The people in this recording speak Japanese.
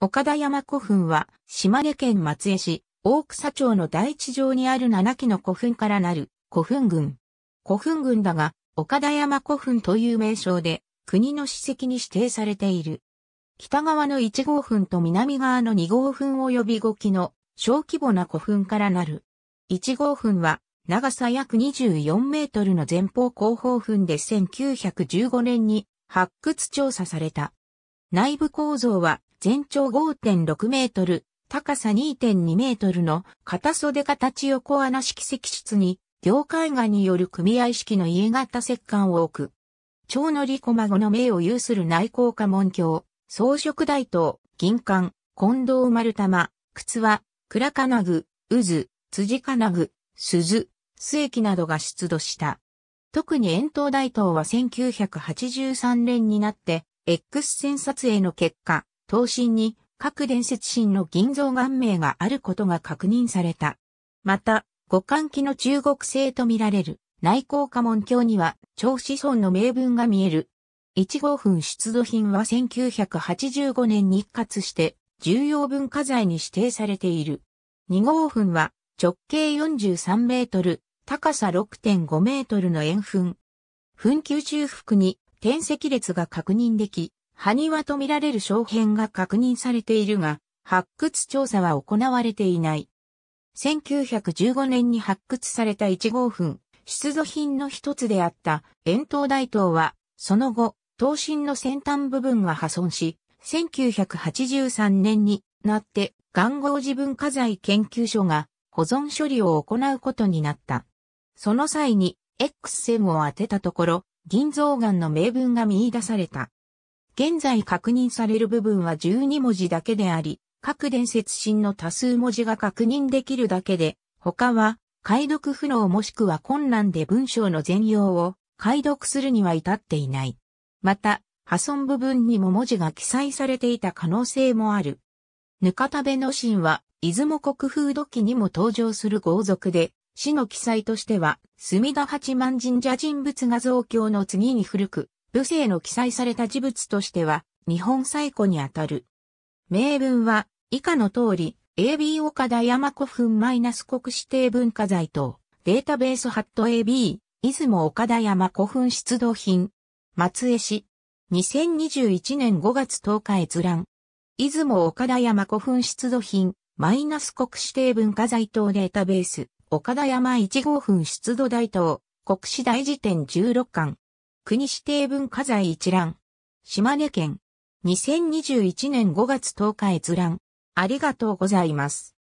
岡田山古墳は、島根県松江市、大草町の大地上にある7基の古墳からなる古墳群。古墳群だが、岡田山古墳という名称で、国の史跡に指定されている。北側の1号墳と南側の2号墳及び5基の小規模な古墳からなる。1号墳は、長さ約24メートルの前方後方墳で1915年に発掘調査された。内部構造は全長5.6メートル、高さ2.2メートルの片袖形横穴式石室に、業界画による組合式の家型石棺を置く。蝶のり駒子の名を有する内向家門橋、装飾大刀、銀冠、近藤丸玉、靴は、倉金具、渦、辻金具、鈴、須駅などが出土した。特に円筒大刀は1983年になって、X 線撮影の結果、東身に各伝説神の銀像岩名があることが確認された。また、五冠期の中国製とみられる内向家門教には長子孫の名分が見える。1号墳出土品は1985年に一括して重要文化財に指定されている。2号墳は直径43メートル、高さ6.5メートルの円墳。墳丘中腹に天石列が確認でき、埴輪とみられる小片が確認されているが、発掘調査は行われていない。1915年に発掘された1号墳、出土品の一つであった円筒大塔は、その後、刀身の先端部分が破損し、1983年になって、岩号寺文化財研究所が保存処理を行うことになった。その際に、X 線を当てたところ、銀像岩の名分が見出された。現在確認される部分は12文字だけであり、各伝説神の多数文字が確認できるだけで、他は解読不能もしくは困難で文章の全容を解読するには至っていない。また、破損部分にも文字が記載されていた可能性もある。ぬかたべの神は、出雲国風土記にも登場する豪族で、死の記載としては、墨田八幡神社人物画像教の次に古く、武政の記載された事物としては、日本最古にあたる。名文は、以下の通り、AB 岡田山古墳マイナス国指定文化財等、データベースハット AB、出雲岡田山古墳出土品、松江市、2021年5月10日閲覧。出雲岡田山古墳出土品、マイナス国指定文化財等データベース、岡田山1号墳出土台等、国史大辞典16巻。国指定文化財一覧。島根県。2021年5月10日閲覧。ありがとうございます。